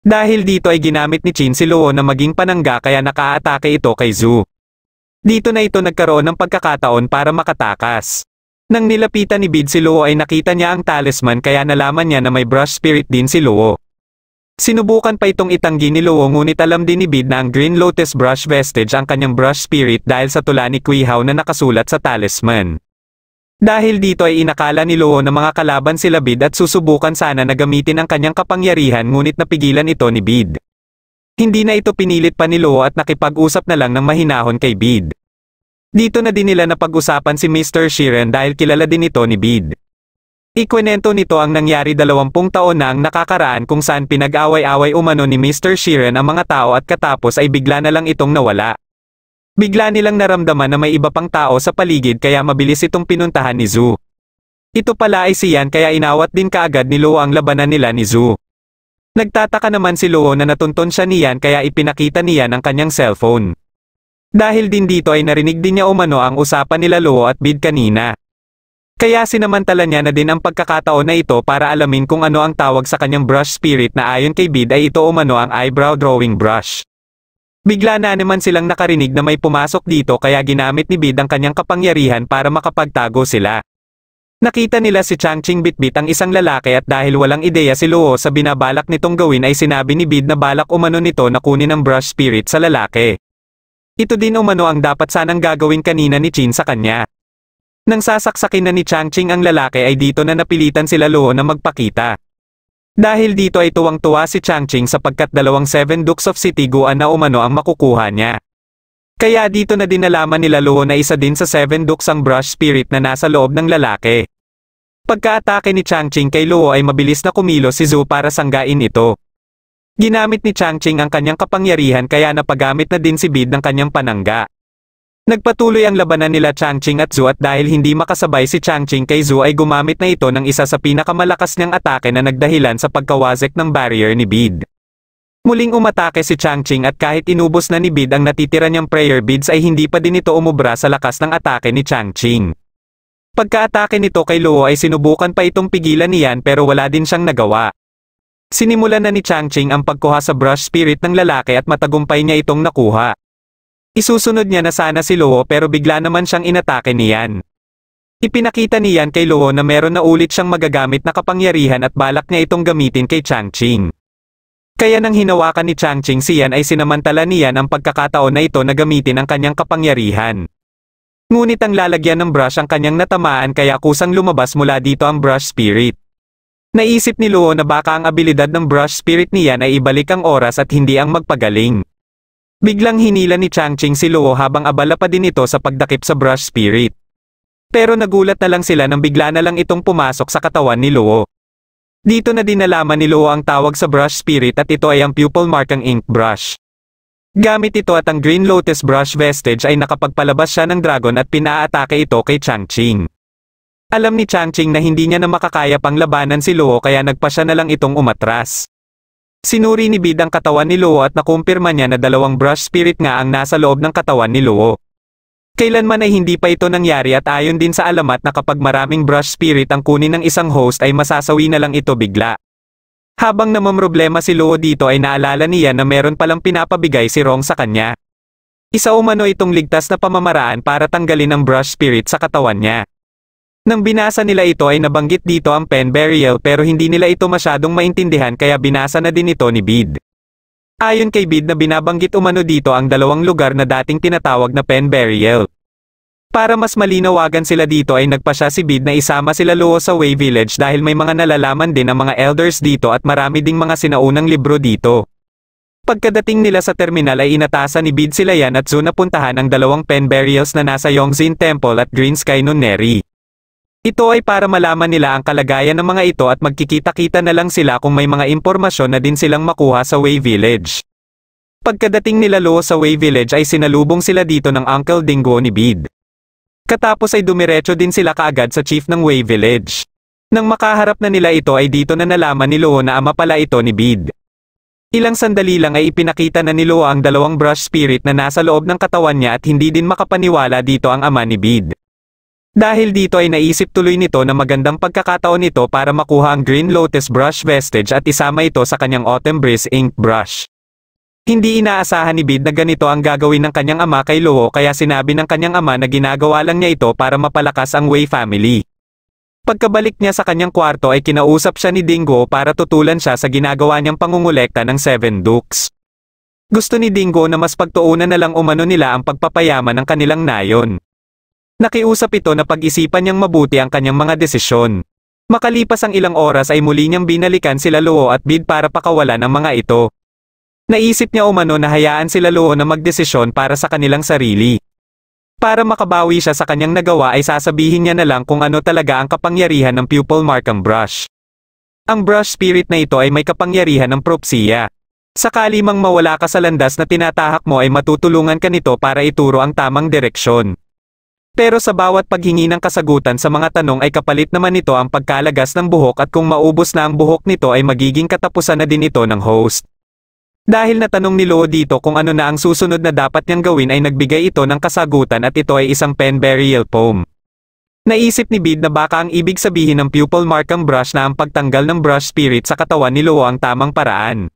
Dahil dito ay ginamit ni Chin si Luo na maging panangga kaya nakaatake ito kay Zhu. Dito na ito nagkaroon ng pagkakataon para makatakas. Nang nilapitan ni Bid si Luo ay nakita niya ang talisman kaya nalaman niya na may brush spirit din si Luo. Sinubukan pa itong itanggi ni Luo ngunit alam din ni Bid na ang Green Lotus Brush Vestige ang kanyang brush spirit dahil sa tula ni Kui Hao na nakasulat sa talisman. Dahil dito ay inakala ni Luo na mga kalaban sila Bid at susubukan sana na gamitin ang kanyang kapangyarihan ngunit napigilan ito ni Bid. Hindi na ito pinilit pa ni Luo at nakipag-usap na lang ng mahinahon kay Bid. Dito na din nila napag-usapan si Mr. Sheeran dahil kilala din ito ni Bid. Ikwenento nito ang nangyari dalawampung taon na ang nakakaraan kung saan pinag-away-away umano ni Mr. Sheeran ang mga tao at katapos ay bigla na lang itong nawala. Bigla nilang naramdaman na may iba pang tao sa paligid kaya mabilis itong pinuntahan ni Zhu. Ito pala ay si Yan kaya inawat din kaagad ni Luo ang labanan nila ni Zhu. Nagtataka naman si Luo na natunton siya ni Yan kaya ipinakita ni Yan ang kanyang cellphone. Dahil din dito ay narinig din niya umano ang usapan nila Luo at Bid kanina. Kaya sinamantala niya na din ang pagkakataon na ito para alamin kung ano ang tawag sa kanyang brush spirit na ayon kay Bid ay ito umano ang eyebrow drawing brush. Bigla na naman silang nakarinig na may pumasok dito kaya ginamit ni Bid ang kanyang kapangyarihan para makapagtago sila. Nakita nila si Changqing Bitbit ang isang lalaki at dahil walang ideya si Luo sa binabalak nitong gawin ay sinabi ni Bid na balak umano nito na kunin ang brush spirit sa lalaki. Ito din umano ang dapat sanang gagawin kanina ni Chin sa kanya. Nang sasaksakin na ni Changqing ang lalaki ay dito na napilitan sila Luo na magpakita. Dahil dito ay tuwang-tuwa si Changqing sapagkat dalawang Seven Dukes of Sitiguan na umano ang makukuha niya. Kaya dito na din nalaman nila Luo na isa din sa Seven Dukes ang brush spirit na nasa loob ng lalaki. Pagkaatake ni Changqing kay Luo ay mabilis na kumilo si Zhu para sanggain ito. Ginamit ni Changqing ang kanyang kapangyarihan kaya napagamit na din si Bid ng kanyang panangga. Nagpatuloy ang labanan nila Changqing at Zhu at dahil hindi makasabay si Changqing kay Zhu ay gumamit na ito ng isa sa pinakamalakas niyang atake na nagdahilan sa pagkawasek ng barrier ni Bid. Muling umatake si Changqing at kahit inubos na ni Bid ang natitira niyang prayer beads ay hindi pa din ito umubra sa lakas ng atake ni Changqing. Pagkaatake nito kay Luo ay sinubukan pa itong pigilan niyan pero wala din siyang nagawa. Sinimulan na ni Changqing ang pagkuha sa brush spirit ng lalaki at matagumpay niya itong nakuha. Isusunod niya na sana si Luo pero bigla naman siyang inatake ni Yan. Ipinakita ni Yan kay Luo na meron na ulit siyang magagamit na kapangyarihan at balak niya itong gamitin kay Changqing. Kaya nang hinawakan ni Changqing si Yan ay sinamantala niyan ang pagkakataon na ito na gamitin ang kanyang kapangyarihan. Ngunit ang lalagyan ng brush ang kanyang natamaan kaya kusang lumabas mula dito ang brush spirit. Naisip ni Luo na baka ang abilidad ng brush spirit ni Yan ay ibalik ang oras at hindi ang magpagaling. Biglang hinila ni Changqing si Luo habang abala pa din ito sa pagdakip sa brush spirit. Pero nagulat na lang sila nang bigla na lang itong pumasok sa katawan ni Luo. Dito na din nalaman ni Luo ang tawag sa brush spirit at ito ay ang pupil markang ink brush. Gamit ito at ang Green Lotus Brush Vestige ay nakapagpalabas siya ng dragon at pinaatake ito kay Changqing. Alam ni Changqing na hindi niya na makakaya pang labanan si Luo kaya nagpa siya na lang itong umatras. Sinuri ni Bid ang katawan ni Luo at nakumpirma niya na dalawang brush spirit nga ang nasa loob ng katawan ni Luo. Kailanman ay hindi pa ito nangyari at ayon din sa alamat na kapag maraming brush spirit ang kunin ng isang host ay masasawi na lang ito bigla. Habang namamroblema si Luo dito ay naalala niya na meron palang pinapabigay si Rong sa kanya. Isa umano itong ligtas na pamamaraan para tanggalin ang brush spirit sa katawan niya. Nang binasa nila ito ay nabanggit dito ang pen burial pero hindi nila ito masyadong maintindihan kaya binasa na din ito ni Bid. Ayon kay Bid na binabanggit umano dito ang dalawang lugar na dating tinatawag na pen burial. Para mas malinawagan sila dito ay nagpasya si Bid na isama sila Luo sa Way Village dahil may mga nalalaman din ang mga elders dito at marami ding mga sinaunang libro dito. Pagkadating nila sa terminal ay inatasan ni Bid sila yan at Zu na puntahan ang dalawang pen burials na nasa Yongzin Temple at Green Sky Nunnery. Ito ay para malaman nila ang kalagayan ng mga ito at magkikita-kita na lang sila kung may mga impormasyon na din silang makuha sa Way Village. Pagkadating nila Lo sa Way Village ay sinalubong sila dito ng Uncle Dingo ni Bid. Katapos ay dumiretso din sila kaagad sa chief ng Way Village. Nang makaharap na nila ito ay dito na nalaman ni Loo na ama pala ito ni Bid. Ilang sandali lang ay ipinakita na ni Loo ang dalawang brush spirit na nasa loob ng katawan niya at hindi din makapaniwala dito ang ama ni Bid. Dahil dito ay naisip tuloy nito na magandang pagkakataon ito para makuha ang Green Lotus brush vestige at isama ito sa kanyang Autumn Breeze ink brush. Hindi inaasahan ni Bid na ganito ang gagawin ng kanyang ama kay Luo kaya sinabi ng kanyang ama na ginagawa lang niya ito para mapalakas ang Wei family. Pagkabalik niya sa kanyang kwarto ay kinausap siya ni Dingo para tutulan siya sa ginagawa niyang pangungulekta ng Seven Dukes. Gusto ni Dingo na mas pagtuunan na lang umano nila ang pagpapayaman ng kanilang nayon. Nakiusap ito na pag-isipan niyang mabuti ang kanyang mga desisyon. Makalipas ang ilang oras ay muli niyang binalikan sila Luo at Bid para pakawalan ang mga ito. Naisip niya umano na hayaan sila Luo na magdesisyon para sa kanilang sarili. Para makabawi siya sa kanyang nagawa ay sasabihin niya na lang kung ano talaga ang kapangyarihan ng pupil markang brush. Ang brush spirit na ito ay may kapangyarihan ng propsiya. Sakali mang mawala ka sa landas na tinatahak mo ay matutulungan ka nito para ituro ang tamang direksyon. Pero sa bawat paghingi ng kasagutan sa mga tanong ay kapalit naman nito ang pagkalagas ng buhok at kung maubos na ang buhok nito ay magiging katapusan na din ito ng host. Dahil natanong ni Lo dito kung ano na ang susunod na dapat niyang gawin ay nagbigay ito ng kasagutan at ito ay isang pen burial poem. Naisip ni Bid na baka ang ibig sabihin ng pupil mark ang brush na ang pagtanggal ng brush spirit sa katawan ni Lo ang tamang paraan.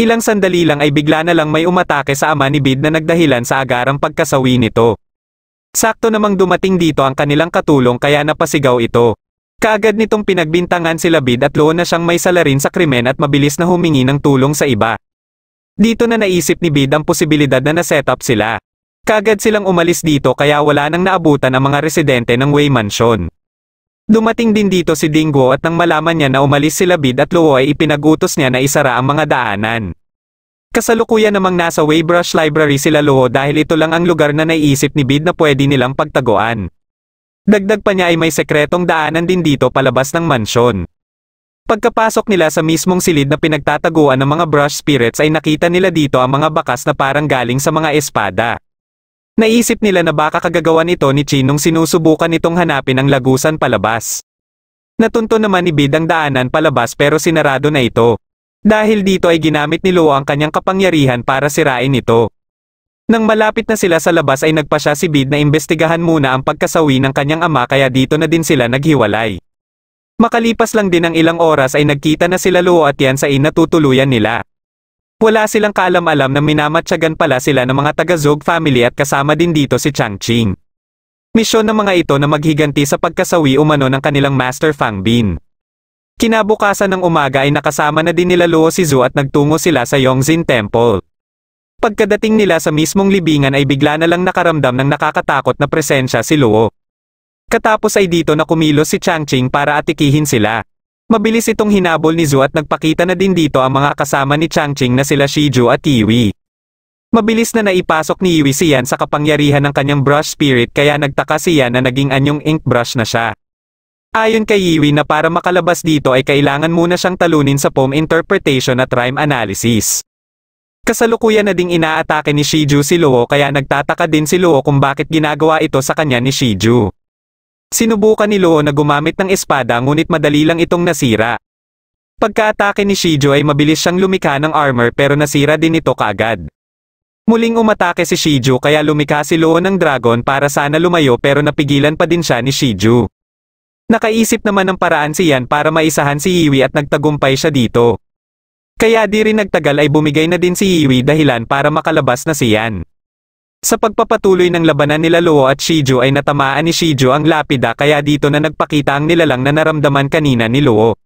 Ilang sandali lang ay bigla na lang may umatake sa ama ni Bid na nagdahilan sa agarang pagkasawi nito. Sakto namang dumating dito ang kanilang katulong kaya napasigaw ito. Kaagad nitong pinagbintangan si Labid at Loon na siyang may salarin sa krimen at mabilis na humingi ng tulong sa iba. Dito na naisip ni Bid ang posibilidad na naset up sila. Kaagad silang umalis dito kaya wala nang naabutan ang mga residente ng Way Mansion. Dumating din dito si Dingo at nang malaman niya na umalis si Labid at Luo ay ipinagutos niya na isara ang mga daanan. Kasalukuyan namang nasa Waybrush Library sila Loho dahil ito lang ang lugar na naiisip ni Bid na pwede nilang pagtaguan. Dagdag pa niya ay may sekretong daanan din dito palabas ng mansyon. Pagkapasok nila sa mismong silid na pinagtataguan ng mga brush spirits ay nakita nila dito ang mga bakas na parang galing sa mga espada. Naisip nila na baka kagagawan ito ni Chin nung sinusubukan itong hanapin ang lagusan palabas. Natunto naman ni Bid ang daanan palabas pero sinarado na ito. Dahil dito ay ginamit ni Luo ang kanyang kapangyarihan para sirain ito. Nang malapit na sila sa labas ay nagpa siya si Bid na imbestigahan muna ang pagkasawi ng kanyang ama kaya dito na din sila naghiwalay. Makalipas lang din ang ilang oras ay nagkita na sila Luo at yan sa inatutuluyan nila. Wala silang kaalam-alam na minamatsagan pala sila ng mga taga-Zog family at kasama din dito si Changqing. Misyon ng mga ito na maghiganti sa pagkasawi umano ng kanilang Master Fang Bin. Kinabukasan ng umaga ay nakasama na din nila Luo si Zhu at nagtungo sila sa Yongzin Temple. Pagkadating nila sa mismong libingan ay bigla na lang nakaramdam ng nakakatakot na presensya si Luo. Katapos ay dito na kumilos si Changqing para atikihin sila. Mabilis itong hinabol ni Zhu at nagpakita na din dito ang mga kasama ni Changqing na sila Shiju at Yiwi. Mabilis na naipasok ni Yiwi si Yan sa kapangyarihan ng kanyang brush spirit kaya nagtaka si Yan na naging anyong ink brush na siya. Ayon kay Iwi na para makalabas dito ay kailangan muna siyang talunin sa POM interpretation at rhyme analysis. Kasalukuyan na ding inaatake ni Shiju si Luo kaya nagtataka din si Luo kung bakit ginagawa ito sa kanya ni Shiju. Sinubukan ni Luo na gumamit ng espada ngunit madali lang itong nasira. Pagkaatake ni Shiju ay mabilis siyang lumikha ng armor pero nasira din ito kaagad. Muling umatake si Shiju kaya lumikha si Luo ng dragon para sana lumayo pero napigilan pa din siya ni Shiju. Nakaisip naman ng paraan si Yan para maisahan si Iwi at nagtagumpay siya dito. Kaya di rin nagtagal ay bumigay na din si Iwi dahilan para makalabas na si Yan. Sa pagpapatuloy ng labanan nila Luo at Shijo ay natamaan ni Shijo ang lapida kaya dito na nagpakita ang nilalang na naramdaman kanina ni Luo.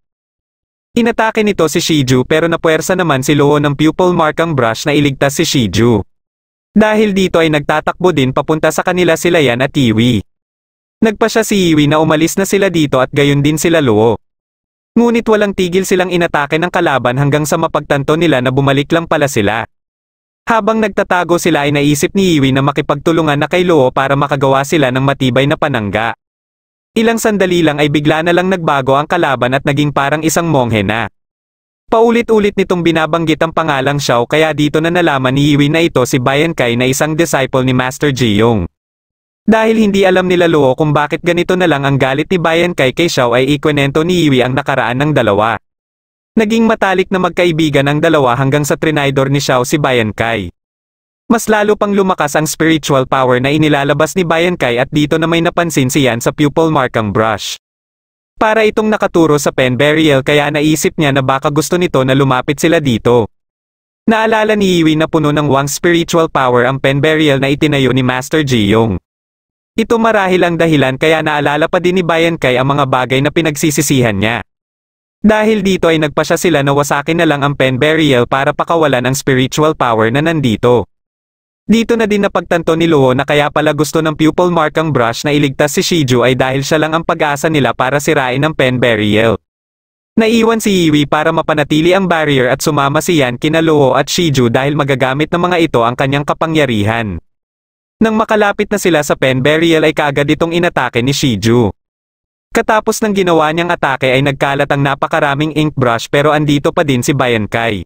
Inatake nito si Shiju pero napuwersa naman si Luo ng pupil mark ang brush na iligtas si Shiju. Dahil dito ay nagtatakbo din papunta sa kanila sila Yan at Iwi. Nagpa siya si Iwi na umalis na sila dito at gayon din sila Luo. Ngunit walang tigil silang inatake ng kalaban hanggang sa mapagtanto nila na bumalik lang pala sila. Habang nagtatago sila ay naisip ni Iwi na makipagtulungan na kay Luo para makagawa sila ng matibay na panangga. Ilang sandali lang ay bigla na lang nagbago ang kalaban at naging parang isang monghe na. Paulit-ulit nitong binabanggit ang pangalang Xiao kaya dito na nalaman ni Iwi na ito si Bayan Kai na isang disciple ni Master Ji Yong. Dahil hindi alam nila Luo kung bakit ganito na lang ang galit ni Bayan kay Xiao ay ikwenento ni Yui ang nakaraan ng dalawa. Naging matalik na magkaibigan ang dalawa hanggang sa trinidor ni Xiao si Bayan Kai. Mas lalo pang lumakas ang spiritual power na inilalabas ni Bayan Kai at dito na may napansin si Yan sa pupil markang brush. Para itong nakaturo sa pen burial kaya naisip niya na baka gusto nito na lumapit sila dito. Naalala ni Yui na puno ng Wang spiritual power ang pen burial na itinayo ni Master Ji Yong. Ito marahil ang dahilan kaya naalala pa din ni Bayan Kay ang mga bagay na pinagsisisihan niya. Dahil dito ay nagpasya sila na wasakin na lang ang pen burial para pakawalan ang spiritual power na nandito. Dito na din napagtanto ni Luo na kaya pala gusto ng pupil mark ang brush na iligtas si Shiju ay dahil siya lang ang pag-asa nila para sirain ang pen burial. Naiwan si Iwi para mapanatili ang barrier at sumama si Yan kina Luo at Shiju dahil magagamit ng mga ito ang kanyang kapangyarihan. Nang makalapit na sila sa pen burial ay kaagad itong inatake ni Shiju. Katapos ng ginawa niyang atake ay nagkalat ang napakaraming ink brush pero andito pa din si Bayankai.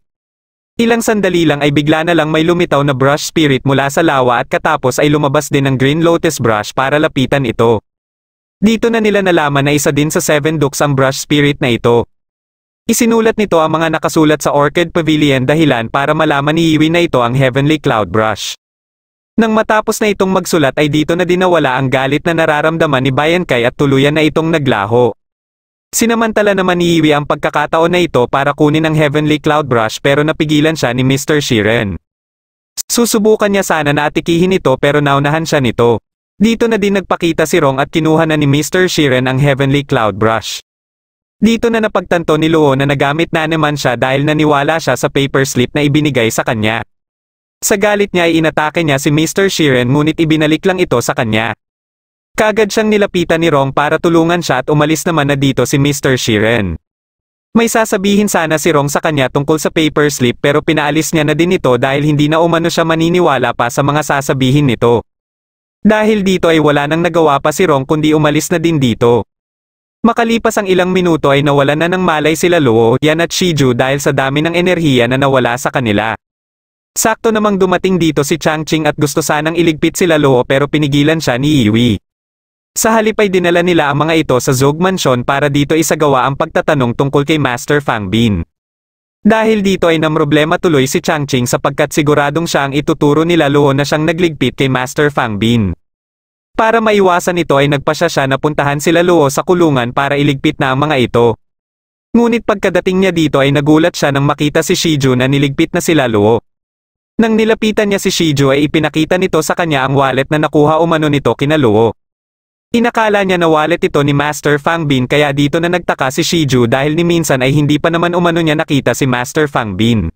Ilang sandali lang ay bigla na lang may lumitaw na brush spirit mula sa lawa at katapos ay lumabas din ng green lotus brush para lapitan ito. Dito na nila nalaman na isa din sa seven dukes ang brush spirit na ito. Isinulat nito ang mga nakasulat sa Orchid Pavilion dahilan para malaman ni Yiwi na ito ang Heavenly Cloud Brush. Nang matapos na itong magsulat ay dito na dinawala ang galit na nararamdaman ni Bayankay at tuluyan na itong naglaho. Sinamantala naman ni Iwi ang pagkakataon na ito para kunin ang Heavenly Cloud Brush pero napigilan siya ni Mr. Shiren. Susubukan niya sana na atikihin ito pero naunahan siya nito. Dito na din nagpakita si Rong at kinuha na ni Mr. Shiren ang Heavenly Cloud Brush. Dito na napagtanto ni Luo na nagamit na naman siya dahil naniwala siya sa paper slip na ibinigay sa kanya. Sa galit niya ay inatake niya si Mr. Sheeran ngunit ibinalik lang ito sa kanya. Kagad siyang nilapitan ni Rong para tulungan siya at umalis naman na dito si Mr. Sheeran. May sasabihin sana si Rong sa kanya tungkol sa paper slip pero pinaalis niya na din ito dahil hindi na umano siya maniniwala pa sa mga sasabihin nito. Dahil dito ay wala nang nagawa pa si Rong kundi umalis na din dito. Makalipas ang ilang minuto ay nawala na ng malay sila Luo, Yan at Shiju dahil sa dami ng enerhiya na nawala sa kanila. Sakto namang dumating dito si Changqing at gusto sanang iligpit sila Luo pero pinigilan siya ni Iwi. Sa halip ay dinala nila ang mga ito sa Zog Mansion para dito isagawa ang pagtatanong tungkol kay Master Fang Bin. Dahil dito ay namroblema tuloy si Changqing sapagkat siguradong siya ang ituturo nila Luo na siyang nagligpit kay Master Fang Bin. Para maiwasan ito ay nagpasya siya na puntahan sila Luo sa kulungan para iligpit na ang mga ito. Ngunit pagkadating niya dito ay nagulat siya nang makita si Shiju na niligpit na sila Luo. Nang nilapitan niya si Shijo ay ipinakita nito sa kanya ang wallet na nakuha umano nito kina Luo. Inakala niya na wallet ito ni Master Fangbin kaya dito na nagtaka si Shiju dahil ni minsan ay hindi pa naman umano niya nakita si Master Fangbin.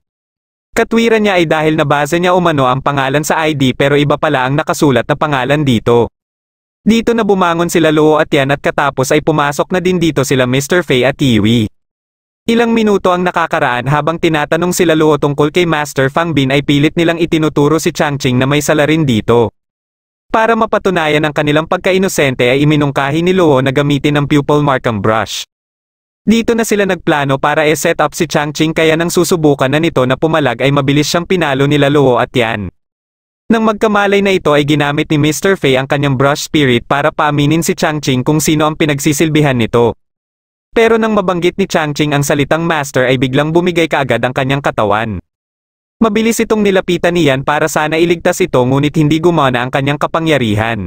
Katwiran niya ay dahil nabasa niya umano ang pangalan sa ID pero iba pala ang nakasulat na pangalan dito. Dito na bumangon sila Luo at Yan at katapos ay pumasok na din dito sila Mr. Fei at Tiwi. Ilang minuto ang nakakaraan habang tinatanong sila Luo tungkol kay Master Fang Bin ay pilit nilang itinuturo si Changqing na may salarin dito. Para mapatunayan ang kanilang pagkainosente ay iminungkahi ni Luo na gamitin ang pupil markam brush. Dito na sila nagplano para e-set up si Changqing kaya nang susubukan na nito na pumalag ay mabilis siyang pinalo nila Luo at Yan. Nang magkamalay na ito ay ginamit ni Mr. Fei ang kanyang brush spirit para paaminin si Changqing kung sino ang pinagsisilbihan nito. Pero nang mabanggit ni Changqing ang salitang master ay biglang bumigay kaagad ang kanyang katawan. Mabilis itong nilapitan niyan para sana iligtas ito ngunit hindi gumana ang kanyang kapangyarihan.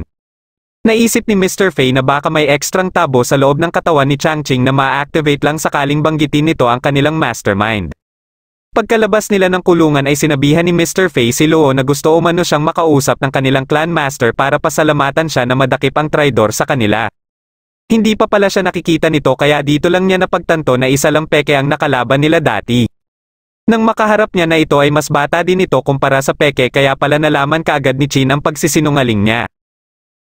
Naisip ni Mr. Fay na baka may ekstrang tabo sa loob ng katawan ni Changqing na ma-activate lang sakaling banggitin nito ang kanilang mastermind. Pagkalabas nila ng kulungan ay sinabihan ni Mr. Fay si Luo na gusto umano siyang makausap ng kanilang clan master para pasalamatan siya na madakip ang traidor sa kanila. Hindi pa pala siya nakikita nito kaya dito lang niya napagtanto na isa lang peke ang nakalaban nila dati. Nang makaharap niya na ito ay mas bata din ito kumpara sa peke kaya pala nalaman kaagad ni Chin ang pagsisinungaling niya.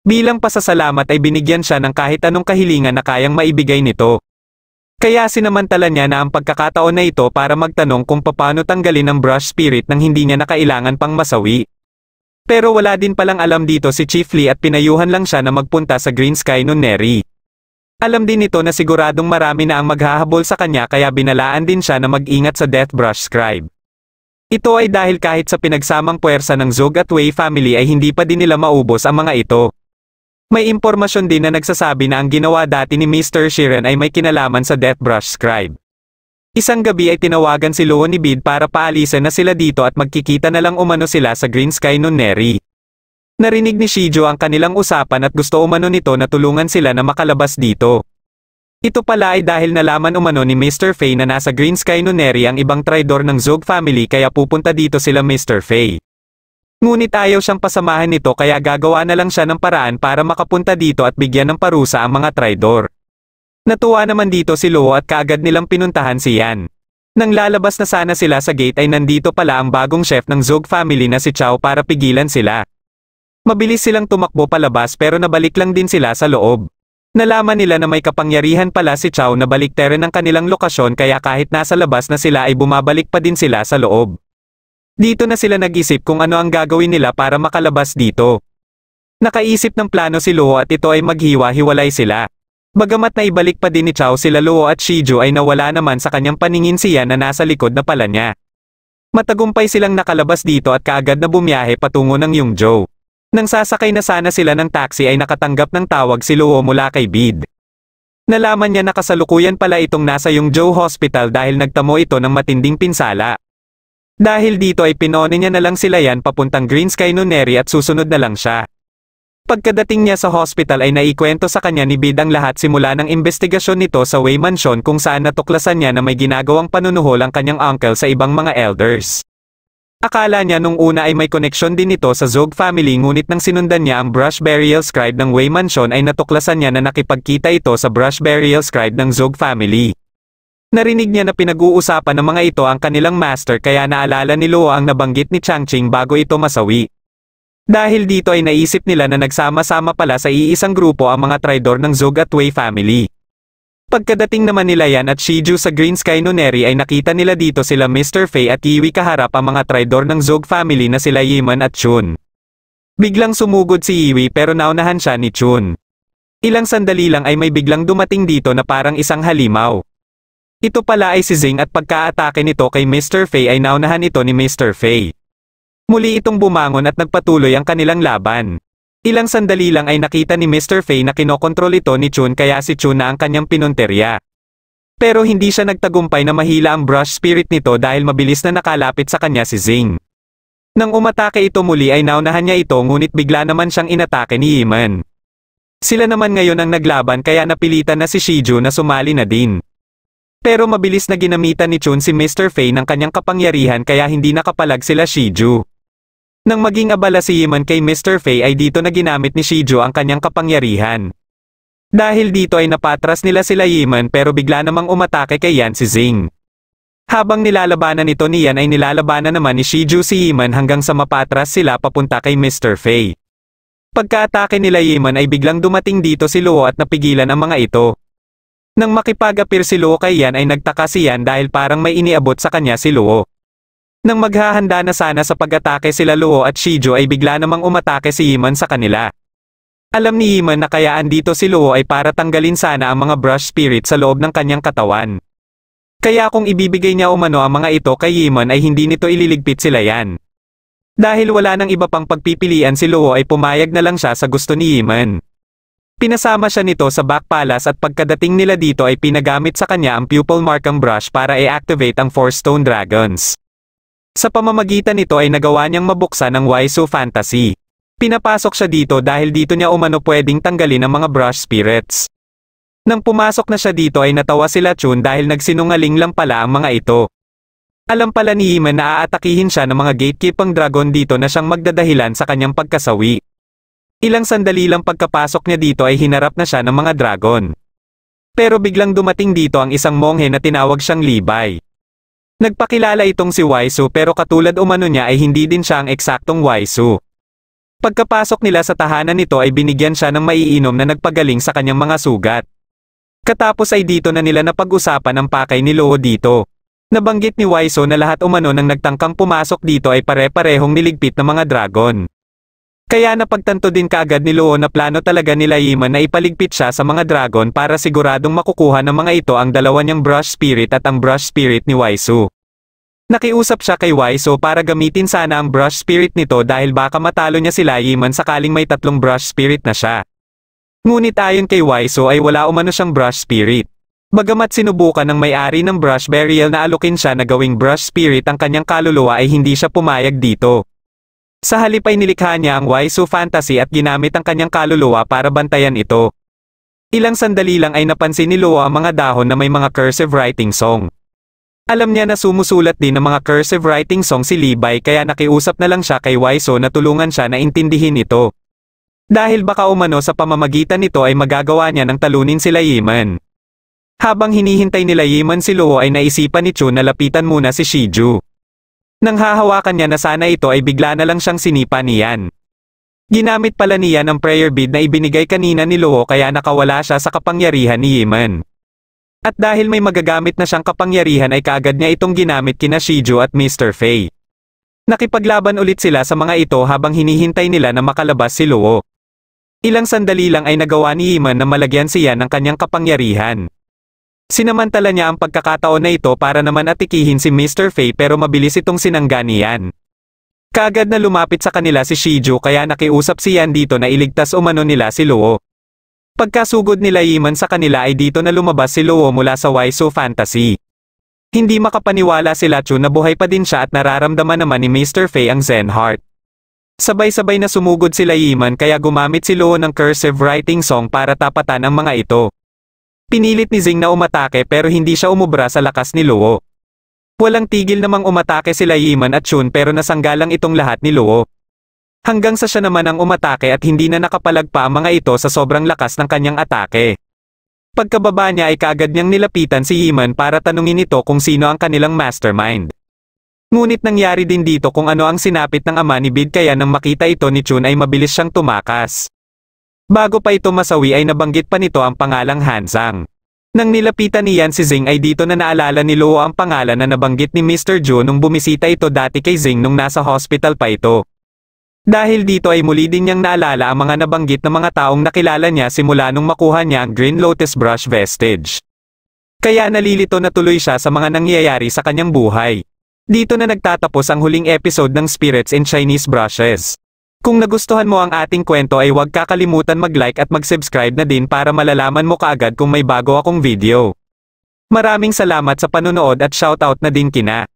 Bilang pasasalamat ay binigyan siya ng kahit anong kahilingan na kayang maibigay nito. Kaya sinamantala niya na ang pagkakataon na ito para magtanong kung paano tanggalin ang brush spirit nang hindi niya nakailangan pang masawi. Pero wala din palang alam dito si Chief Lee at pinayuhan lang siya na magpunta sa Green Sky Neri. Alam din nito na siguradong marami na ang maghahabol sa kanya kaya binalaan din siya na mag-ingat sa Deathbrush Scribe. Ito ay dahil kahit sa pinagsamang puwersa ng Zog at Way family ay hindi pa din nila maubos ang mga ito. May impormasyon din na nagsasabi na ang ginawa dati ni Mr. Sheeran ay may kinalaman sa Deathbrush Scribe. Isang gabi ay tinawagan si Luo ni Bid para paalisan na sila dito at magkikita na lang umano sila sa Green Sky Nunnery. Narinig ni Shijo ang kanilang usapan at gusto umano nito na tulungan sila na makalabas dito. Ito pala ay dahil nalaman umano ni Mr. Fay na nasa Green Sky Nuneri ang ibang traidor ng Zog family kaya pupunta dito sila Mr. Fay. Ngunit ayaw siyang pasamahan nito kaya gagawa na lang siya ng paraan para makapunta dito at bigyan ng parusa ang mga traidor. Natuwa naman dito si Luo at kaagad nilang pinuntahan si Yan. Nang lalabas na sana sila sa gate ay nandito pala ang bagong chef ng Zog family na si Chow para pigilan sila. Mabilis silang tumakbo palabas pero nabalik lang din sila sa loob. Nalaman nila na may kapangyarihan pala si Chow na balikterin ang kanilang lokasyon kaya kahit nasa labas na sila ay bumabalik pa din sila sa loob. Dito na sila nag-isip kung ano ang gagawin nila para makalabas dito. Nakaisip ng plano si Luo at ito ay maghiwa-hiwalay sila. Bagamat na ibalik pa din ni Chow sila Luo at Shiju ay nawala naman sa kanyang paningin siya na nasa likod na pala niya. Matagumpay silang nakalabas dito at kaagad na bumiyahe patungo ng Yongzhou. Nang sasakay na sana sila ng taxi ay nakatanggap ng tawag si Luo mula kay Bid. Nalaman niya na kasalukuyan pala itong nasa yung Joe Hospital dahil nagtamo ito ng matinding pinsala. Dahil dito ay pinone niya na lang sila yan papuntang Green Sky Nuneri at susunod na lang siya. Pagkadating niya sa hospital ay naikwento sa kanya ni Bid ang lahat simula ng investigasyon nito sa Way Mansion kung saan natuklasan niya na may ginagawang panunuhol ang kanyang uncle sa ibang mga elders. Akala niya nung una ay may koneksyon din ito sa Zog family ngunit nang sinundan niya ang brush burial scribe ng Way Mansion ay natuklasan niya na nakipagkita ito sa brush burial scribe ng Zog family. Narinig niya na pinag-uusapan ng mga ito ang kanilang master kaya naalala ni Luo ang nabanggit ni Changqing bago ito masawi. Dahil dito ay naisip nila na nagsama-sama pala sa iisang grupo ang mga traidor ng Zog at Way family. Pagkadating naman nila Yan at Shiju sa Green Sky Nuneri ay nakita nila dito sila Mr. Fei at Yiwi kaharap ang mga traidor ng Zog family na sila Yiman at Chun. Biglang sumugod si Yiwi pero naunahan siya ni Chun. Ilang sandali lang ay may biglang dumating dito na parang isang halimaw. Ito pala ay si Zing at pagkaatake nito kay Mr. Fei ay naunahan ito ni Mr. Fei. Muli itong bumangon at nagpatuloy ang kanilang laban. Ilang sandali lang ay nakita ni Mr. Fay na kinokontrol ito ni Chun kaya si Chun na ang kanyang pinunterya. Pero hindi siya nagtagumpay na mahila ang brush spirit nito dahil mabilis na nakalapit sa kanya si Zing. Nang umatake ito muli ay naunahan niya ito ngunit bigla naman siyang inatake ni Yiman. Sila naman ngayon ang naglaban kaya napilitan na si Shiju na sumali na din. Pero mabilis na ginamitan ni Chun si Mr. Fay ng kanyang kapangyarihan kaya hindi nakapalag sila Shiju. Nang maging abala si Yiman kay Mr. Fei ay dito na ginamit ni Shijo ang kanyang kapangyarihan. Dahil dito ay napatras nila sila Yiman pero bigla namang umatake kay Yan si Zing. Habang nilalabanan ito ni Yan ay nilalabanan naman ni Shiju si Yiman hanggang sa mapatras sila papunta kay Mr. Fei. Pagkaatake nila Yiman ay biglang dumating dito si Luo at napigilan ang mga ito. Nang makipag apir si Luo kay Yan ay nagtaka si Yan dahil parang may iniabot sa kanya si Luo. Nang maghahanda na sana sa pag-atake sila Luo at Shijo ay bigla namang umatake si Iman sa kanila. Alam ni Iman na kayaan dito si Luo ay para tanggalin sana ang mga brush spirit sa loob ng kanyang katawan. Kaya kung ibibigay niya umano ang mga ito kay Iman ay hindi nito ililigpit sila yan. Dahil wala nang iba pang pagpipilian si Luo ay pumayag na lang siya sa gusto ni Iman. Pinasama siya nito sa back palace at pagkadating nila dito ay pinagamit sa kanya ang pupil markang brush para i-activate ang 4 stone dragons. Sa pamamagitan nito ay nagawa niyang mabuksan ang Waisu Fantasy. Pinapasok siya dito dahil dito niya umano pwedeng tanggalin ang mga brush spirits. Nang pumasok na siya dito ay natawa sila Chun dahil nagsinungaling lang pala ang mga ito. Alam pala ni Iman na aatakihin siya ng mga gatekeepang dragon dito na siyang magdadahilan sa kanyang pagkasawi. Ilang sandali lang pagkapasok niya dito ay hinarap na siya ng mga dragon. Pero biglang dumating dito ang isang monghe na tinawag siyang Libay. Nagpakilala itong si Waisu pero katulad umano niya ay hindi din siya ang eksaktong Waisu. Pagkapasok nila sa tahanan nito ay binigyan siya ng maiinom na nagpagaling sa kanyang mga sugat. Katapos ay dito na nila napag-usapan ang pakay ni Loo dito. Nabanggit ni Waiso na lahat umano ng nagtangkang pumasok dito ay pare-parehong niligpit ng mga dragon. Kaya napagtanto din kaagad ni Luo na plano talaga nila Iman na ipaligpit siya sa mga dragon para siguradong makukuha ng mga ito ang dalawa niyang brush spirit at ang brush spirit ni Waisu. Nakiusap siya kay Waiso para gamitin sana ang brush spirit nito dahil baka matalo niya sila Iman sakaling may tatlong brush spirit na siya. Ngunit ayon kay Waiso ay wala umano siyang brush spirit. Bagamat sinubukan ng may-ari ng brush burial na alukin siya na gawing brush spirit ang kanyang kaluluwa ay hindi siya pumayag dito. Sa halip ay nilikha niya ang Waisu fantasy at ginamit ang kanyang kaluluwa para bantayan ito. Ilang sandali lang ay napansin ni Luo ang mga dahon na may mga cursive writing song. Alam niya na sumusulat din ng mga cursive writing song si Libay kaya nakiusap na lang siya kay Waiso na tulungan siya na intindihin ito. Dahil baka umano sa pamamagitan nito ay magagawa niya ng talunin sila Yiman. Habang hinihintay nila Yiman si Luo ay naisipan ni Chu na lapitan muna si Shiju. Nang hahawakan niya na sana ito ay bigla na lang siyang sinipa ni niyan. Ginamit pala niya ng prayer bead na ibinigay kanina ni Luo kaya nakawala siya sa kapangyarihan ni Yiman. At dahil may magagamit na siyang kapangyarihan ay kaagad niya itong ginamit kina Shiju at Mr. Fei. Nakipaglaban ulit sila sa mga ito habang hinihintay nila na makalabas si Luo. Ilang sandali lang ay nagawa ni Yiman na malagyan siya ng kanyang kapangyarihan. Sinamantala niya ang pagkakataon na ito para naman atikihin si Mr. Fei pero mabilis itong sinangga niyan. Kagad na lumapit sa kanila si Shiju kaya nakiusap si Yan dito na iligtas umano nila si Luo. Pagkasugod nila Yiman sa kanila ay dito na lumabas si Luo mula sa Waiso Fantasy. Hindi makapaniwala si Lachu na buhay pa din siya at nararamdaman naman ni Mr. Fei ang Zen Heart. Sabay-sabay na sumugod sila Yiman kaya gumamit si Luo ng cursive writing song para tapatan ang mga ito. Pinilit ni Zing na umatake pero hindi siya umubra sa lakas ni Luo. Walang tigil namang umatake sila Yiman at Chun pero nasanggalang itong lahat ni Luo. Hanggang sa siya naman ang umatake at hindi na nakapalagpa ang mga ito sa sobrang lakas ng kanyang atake. Pagkababa niya ay kaagad niyang nilapitan si Yiman para tanungin ito kung sino ang kanilang mastermind. Ngunit nangyari din dito kung ano ang sinapit ng ama ni Bid kaya nang makita ito ni Chun ay mabilis siyang tumakas. Bago pa ito masawi ay nabanggit pa nito ang pangalang Hansang. Nang nilapitan ni Yan si Zing ay dito na naalala ni Luo ang pangalan na nabanggit ni Mr. Ju nung bumisita ito dati kay Zing nung nasa hospital pa ito. Dahil dito ay muli din niyang naalala ang mga nabanggit na mga taong nakilala niya simula nung makuha niya ang Green Lotus Brush Vestige. Kaya nalilito na tuloy siya sa mga nangyayari sa kanyang buhay. Dito na nagtatapos ang huling episode ng Spirits in Chinese Brushes. Kung nagustuhan mo ang ating kwento ay huwag kakalimutan mag-like at mag-subscribe na din para malalaman mo kaagad kung may bago akong video. Maraming salamat sa panonood at shoutout na din kina.